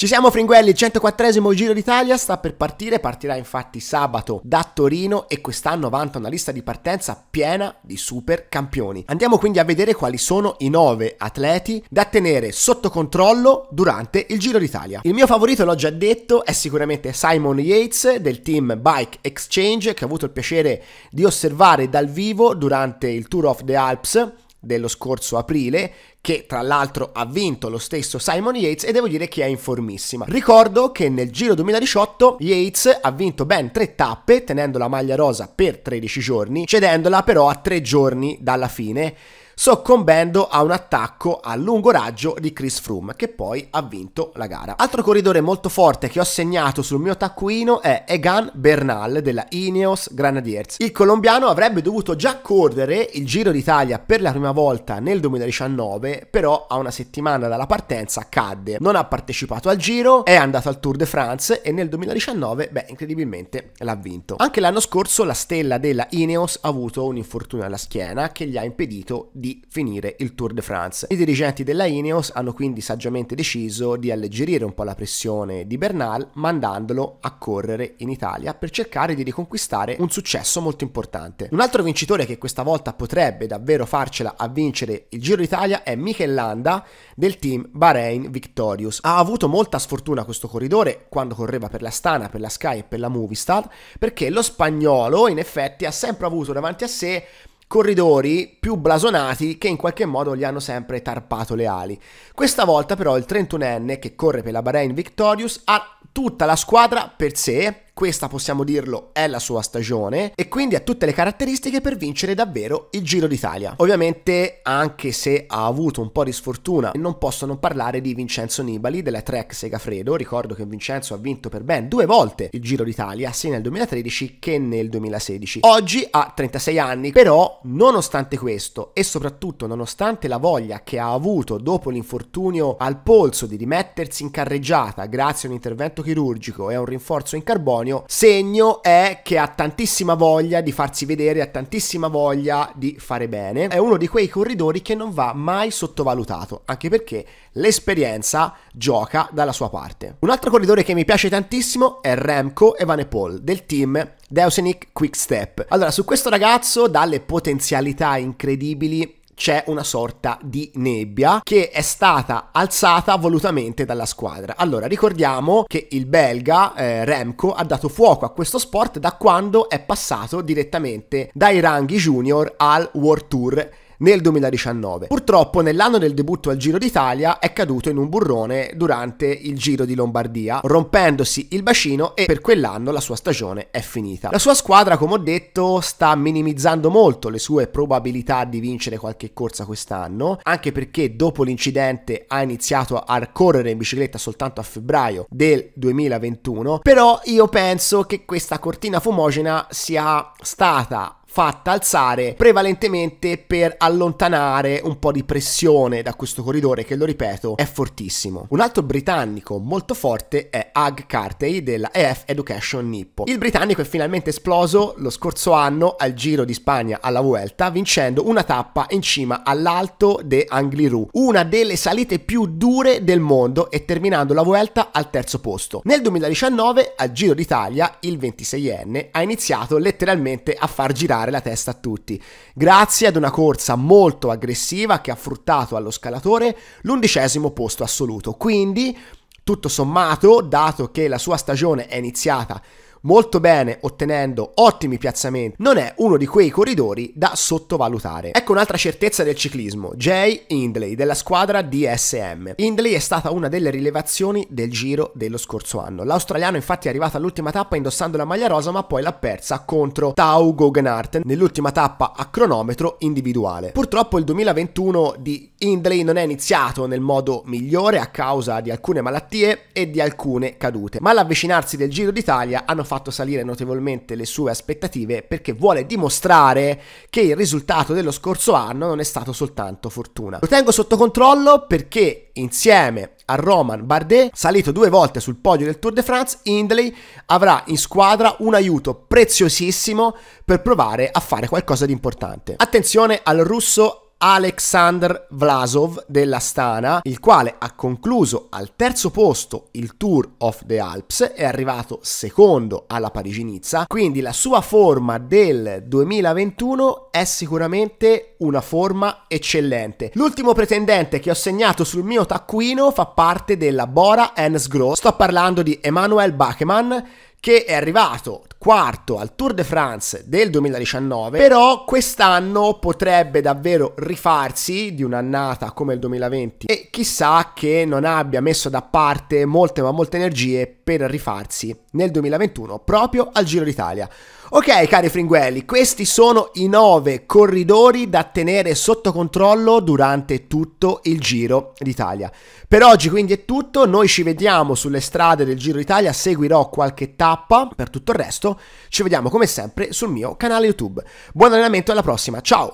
Ci siamo Fringuelli, il 104esimo Giro d'Italia sta per partire, partirà infatti sabato da Torino e quest'anno vanta una lista di partenza piena di super campioni. Andiamo quindi a vedere quali sono i 9 atleti da tenere sotto controllo durante il Giro d'Italia. Il mio favorito, l'ho già detto, è sicuramente Simon Yates del team Bike Exchange che ho avuto il piacere di osservare dal vivo durante il Tour of the Alps dello scorso aprile che tra l'altro ha vinto lo stesso Simon Yates e devo dire che è informissima. Ricordo che nel Giro 2018 Yates ha vinto ben tre tappe tenendo la maglia rosa per 13 giorni, cedendola però a tre giorni dalla fine soccombendo a un attacco a lungo raggio di Chris Froome che poi ha vinto la gara. Altro corridore molto forte che ho segnato sul mio taccuino è Egan Bernal della Ineos Granadiers. Il colombiano avrebbe dovuto già correre il Giro d'Italia per la prima volta nel 2019 9, però a una settimana dalla partenza cadde. Non ha partecipato al Giro, è andato al Tour de France e nel 2019, beh, incredibilmente l'ha vinto. Anche l'anno scorso la stella della Ineos ha avuto un infortunio alla schiena che gli ha impedito di finire il Tour de France. I dirigenti della Ineos hanno quindi saggiamente deciso di alleggerire un po' la pressione di Bernal mandandolo a correre in Italia per cercare di riconquistare un successo molto importante. Un altro vincitore che questa volta potrebbe davvero farcela a vincere il Giro d'Italia è Michel Landa del team Bahrain Victorious. Ha avuto molta sfortuna questo corridore quando correva per la Stana, per la Sky e per la Movistar, perché lo spagnolo in effetti ha sempre avuto davanti a sé corridori più blasonati che in qualche modo gli hanno sempre tarpato le ali. Questa volta però il 31enne che corre per la Bahrain Victorious ha tutta la squadra per sé questa possiamo dirlo è la sua stagione e quindi ha tutte le caratteristiche per vincere davvero il Giro d'Italia. Ovviamente anche se ha avuto un po' di sfortuna non posso non parlare di Vincenzo Nibali della Trek Segafredo, ricordo che Vincenzo ha vinto per ben due volte il Giro d'Italia sia nel 2013 che nel 2016. Oggi ha 36 anni però nonostante questo e soprattutto nonostante la voglia che ha avuto dopo l'infortunio al polso di rimettersi in carreggiata grazie a un intervento chirurgico e a un rinforzo in carbonio Cattaneo. Segno è che ha tantissima voglia di farsi vedere, ha tantissima voglia di fare bene. È uno di quei corridori che non va mai sottovalutato, anche perché l'esperienza gioca dalla sua parte. Un altro corridore che mi piace tantissimo è Remco Evenepoel del team Deusenic Quick Step. Allora, su questo ragazzo, dalle potenzialità incredibili c'è una sorta di nebbia che è stata alzata volutamente dalla squadra. Allora, ricordiamo che il belga eh, Remco ha dato fuoco a questo sport da quando è passato direttamente dai ranghi junior al World Tour nel 2019. Purtroppo nell'anno del debutto al Giro d'Italia è caduto in un burrone durante il Giro di Lombardia, rompendosi il bacino e per quell'anno la sua stagione è finita. La sua squadra, come ho detto, sta minimizzando molto le sue probabilità di vincere qualche corsa quest'anno, anche perché dopo l'incidente ha iniziato a correre in bicicletta soltanto a febbraio del 2021, però io penso che questa cortina fumogena sia stata fatta alzare prevalentemente per allontanare un po' di pressione da questo corridore che lo ripeto è fortissimo. Un altro britannico molto forte è Hag Cartey della EF Education Nippo. Il britannico è finalmente esploso lo scorso anno al Giro di Spagna alla Vuelta vincendo una tappa in cima all'Alto de Angliru, una delle salite più dure del mondo e terminando la Vuelta al terzo posto. Nel 2019 al Giro d'Italia il 26enne ha iniziato letteralmente a far girare girare la testa a tutti, grazie ad una corsa molto aggressiva che ha fruttato allo scalatore l'undicesimo posto assoluto. Quindi, tutto sommato, dato che la sua stagione è iniziata molto bene ottenendo ottimi piazzamenti, non è uno di quei corridori da sottovalutare. Ecco un'altra certezza del ciclismo, Jay Hindley della squadra DSM. Hindley è stata una delle rilevazioni del giro dello scorso anno. L'australiano infatti è arrivato all'ultima tappa indossando la maglia rosa ma poi l'ha persa contro Tau Gogenhardt nell'ultima tappa a cronometro individuale. Purtroppo il 2021 di Hindley non è iniziato nel modo migliore a causa di alcune malattie e di alcune cadute, ma l'avvicinarsi del Giro d'Italia hanno fatto salire notevolmente le sue aspettative perché vuole dimostrare che il risultato dello scorso anno non è stato soltanto fortuna. Lo tengo sotto controllo perché insieme a Roman Bardet, salito due volte sul podio del Tour de France, Hindley avrà in squadra un aiuto preziosissimo per provare a fare qualcosa di importante. Attenzione al russo Alexander Vlasov dell'Astana, il quale ha concluso al terzo posto il Tour of the Alps, è arrivato secondo alla Parigi-Nizza, quindi la sua forma del 2021 è sicuramente una forma eccellente. L'ultimo pretendente che ho segnato sul mio taccuino fa parte della Bora Ensgro, sto parlando di Emanuel Bacheman, che è arrivato quarto al Tour de France del 2019, però quest'anno potrebbe davvero rifarsi di un'annata come il 2020 e chissà che non abbia messo da parte molte ma molte energie per rifarsi nel 2021 proprio al Giro d'Italia. Ok cari fringuelli, questi sono i 9 corridori da tenere sotto controllo durante tutto il Giro d'Italia. Per oggi quindi è tutto, noi ci vediamo sulle strade del Giro d'Italia, seguirò qualche tappa, per tutto il resto ci vediamo come sempre sul mio canale YouTube. Buon allenamento e alla prossima, ciao!